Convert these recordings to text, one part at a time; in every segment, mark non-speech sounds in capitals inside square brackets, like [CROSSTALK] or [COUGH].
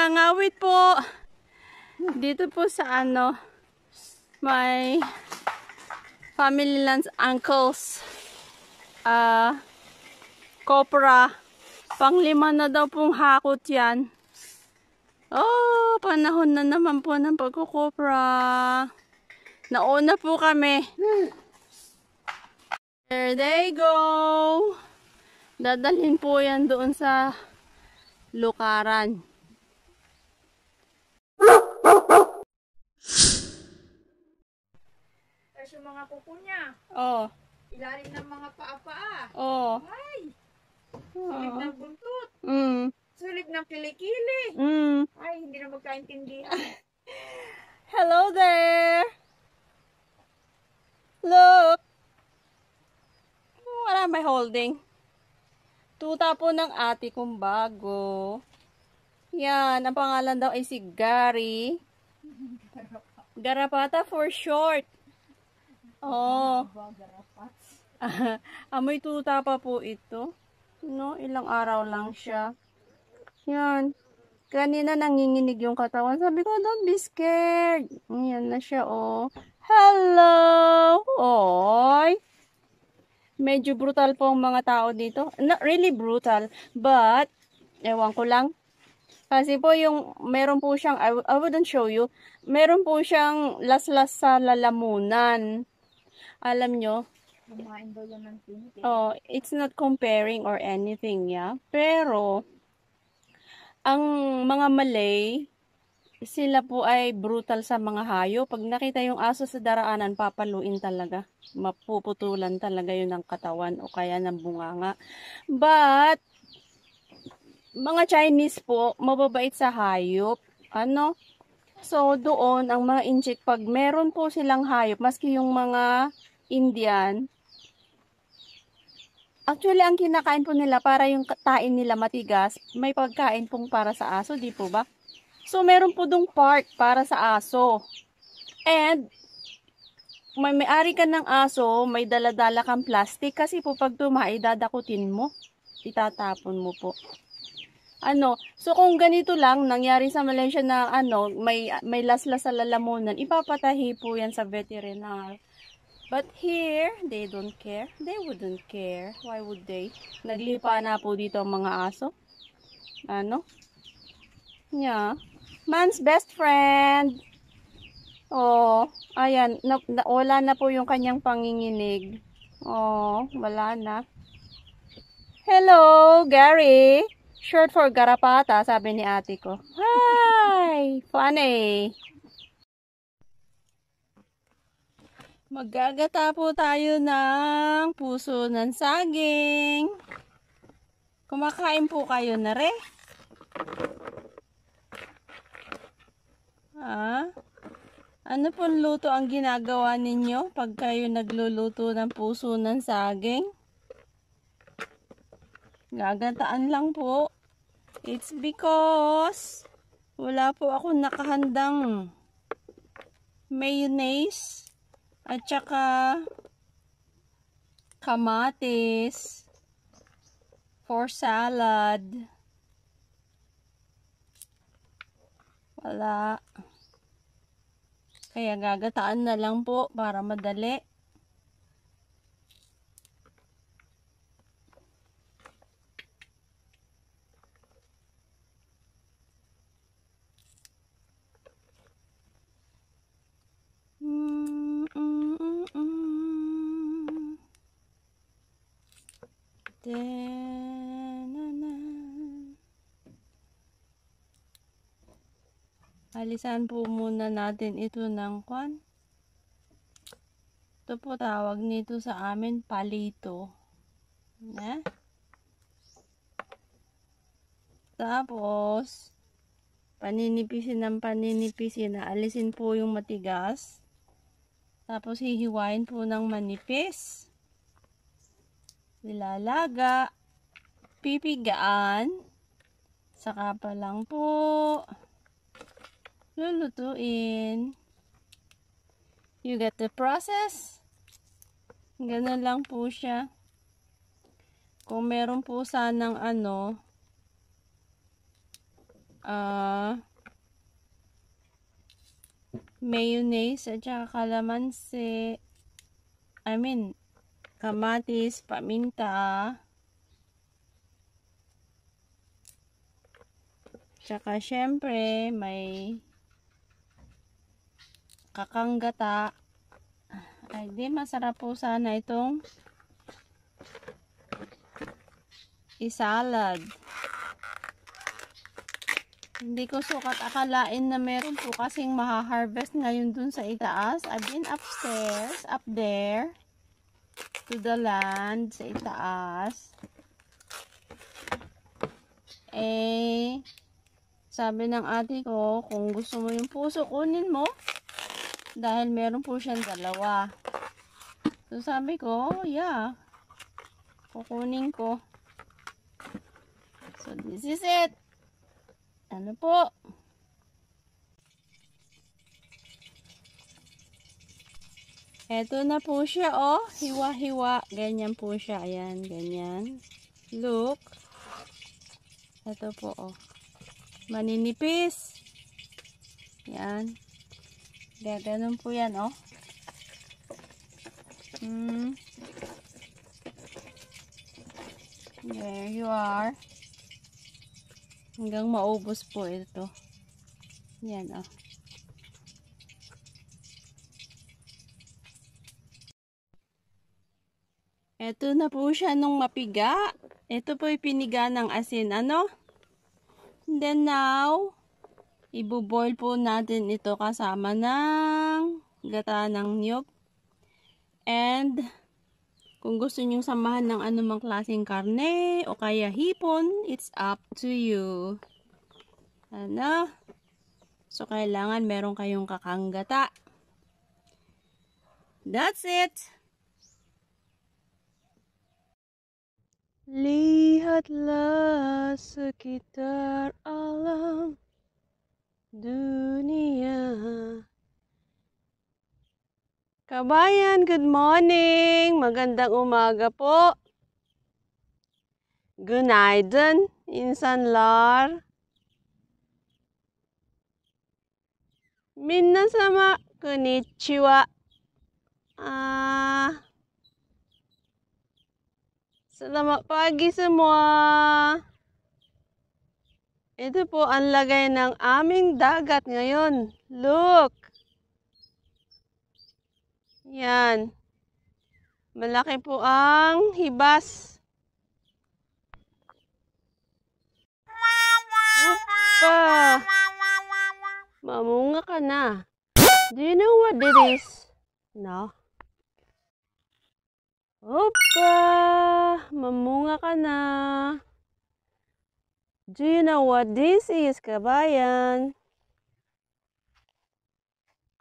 nangangawit po. Dito po sa ano, my family lands uncles, uh, copra, panglima na daw pong hakot yan. Oh, panahon na naman po ng pagkukopra. Nauna po kami. There they go. Dadalhin po yan doon sa lukaran. yung mga kuko niya. Oo. Oh. Ilalim ng mga paa-paa. Oo. Oh. Ay! Oh. Sulit ng buntot. Mm. Sulit ng kilikili. Mm. Ay, hindi na magkaintindihan. [LAUGHS] Hello there! Look! What am I holding? Tuta po ng ate kong bago. Yan, ang pangalan daw ay si Gary. [LAUGHS] Garapata for short. Oo. Amoy [LAUGHS] ah, tuta pa po ito. No, ilang araw lang siya. Yan. Kanina nanginginig yung katawan. Sabi ko, don't be scared. Yan na siya, oh. Hello! Oy! Medyo brutal po ang mga tao dito. Not really brutal, but, ewan ko lang, kasi po yung, meron po siyang, I, I wouldn't show you, meron po siyang laslas sa lalamunan alam nyo, Kumain daw yan Oh, it's not comparing or anything, yeah. Pero, ang mga Malay, sila po ay brutal sa mga hayo. Pag nakita yung aso sa daraanan, papaluin talaga. Mapuputulan talaga yun ng katawan o kaya ng bunganga. But, mga Chinese po, mababait sa hayop. Ano? So, doon, ang mga inchik, pag meron po silang hayop, maski yung mga Indian, actually ang kinakain po nila para yung tain nila matigas, may pagkain pong para sa aso, di po ba? So, meron po dong park para sa aso. And, may may-ari ka ng aso, may daladala kang plastic kasi po pag tumae, dadakutin mo. Itatapon mo po. Ano, so kung ganito lang, nangyari sa Malaysia na ano, may, may laslas sa lalamunan, ipapatahi po yan sa veterinary. But here, they don't care. They wouldn't care. Why would they? Naglipa na po dito ang mga aso. Ano? Yeah. Man's best friend. Oh, ayan. Na, na, wala na po yung kanyang panginginig. Oh, wala na. Hello, Gary. Short for garapata, sabi ni ate ko. Hi! Funny. Magagata po tayo ng puso ng saging. Kumakain po kayo na re. Ha? ano pong luto ang ginagawa ninyo pag kayo nagluluto ng puso ng saging? Gagataan lang po. It's because wala po akong nakahandang mayonnaise at saka kamatis for salad. Wala. Kaya gagataan na lang po para madali. Alisan po muna natin ito ng kwan. Ito po tawag nito sa amin palito. Na? Tapos, paninipisin ng paninipisin na alisin po yung matigas. Tapos, hihiwain po ng manipis nilalaga, pipigaan, saka pa lang po lulutuin. You get the process? Ganun lang po siya. Kung meron po sanang ano, ah, uh, mayonnaise at saka kalamansi, I mean, kamatis, paminta, tsaka syempre may kakanggata. Ay, di masarap po sana itong isalad. Hindi ko sukat akalain na meron po kasing maha-harvest ngayon dun sa itaas. I've been upstairs, up there to the land sa itaas. Eh, sabi ng ate ko, kung gusto mo yung puso, kunin mo. Dahil meron po siyang dalawa. So, sabi ko, yeah. Kukunin ko. So, this is it. Ano po? Eto na po siya, oh. Hiwa-hiwa. Ganyan po siya. Ayan, ganyan. Look. Eto po, oh. Maninipis. Yan. Gaganon po yan, oh. Hmm. There you are. Hanggang maubos po ito. Yan, oh. Ito na po siya nung mapiga. Ito po piniga ng asin. Ano? And then now, ibuboil po natin ito kasama ng gata ng niyog. And, kung gusto nyong samahan ng anumang klaseng karne o kaya hipon, it's up to you. Ano? So, kailangan meron kayong kakanggata. That's it! Lihatlah sekitar alam dunia. Kabayan, good morning. Magandang umaga po. Good night, insan lar. Minna sama, konnichiwa. Salamat pagi semua. Ito po ang lagay ng aming dagat ngayon. Look! Yan. Malaki po ang hibas. Opa! Mamunga ka na. Do you know what it is? No. Opa! Mamunga ka na. Do you know what this is, kabayan?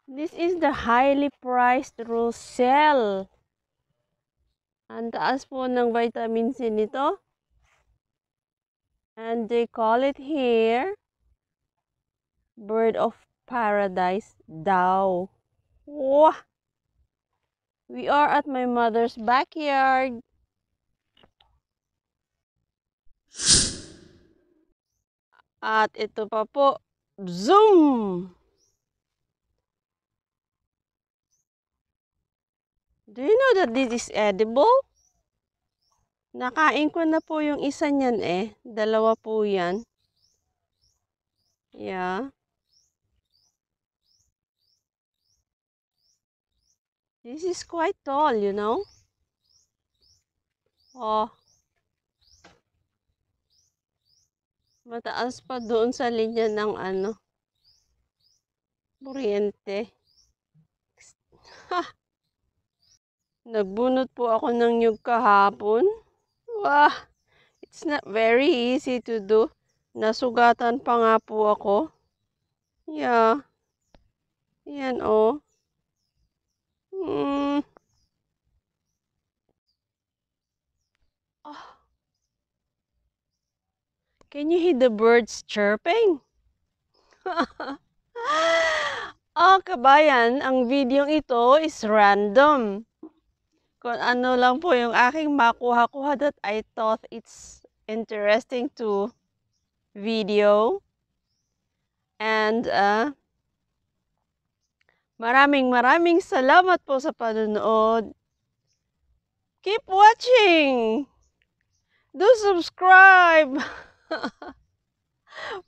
This is the highly priced Roselle. Ang taas po ng vitamin C nito. And they call it here, bird of paradise daw. Wah! We are at my mother's backyard. At ito pa po, zoom! Do you know that this is edible? Nakain ko na po yung isa niyan eh. Dalawa po yan. Yeah. This is quite tall, you know. Oh. Mataas pa doon sa linya ng ano. Kuryente. Ha! Nagbunot po ako ng nyug kahapon. Wah! It's not very easy to do. Nasugatan pa nga po ako. Yeah. Yan oh. Hmm. Oh. Can you hear the birds chirping? oh, [LAUGHS] kabayan, ang video ito is random. Kung ano lang po yung aking makuha-kuha that I thought it's interesting to video. And uh, Maraming maraming salamat po sa panonood. Keep watching! Do subscribe! [LAUGHS]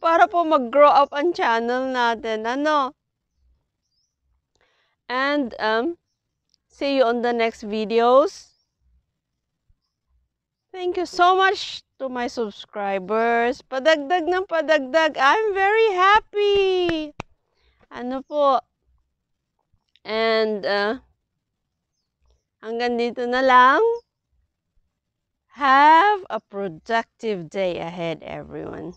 Para po mag-grow up ang channel natin. Ano? And, um, see you on the next videos. Thank you so much to my subscribers. Padagdag ng padagdag. I'm very happy. Ano po? And uh, hanggang dito na lang. Have a productive day ahead, everyone.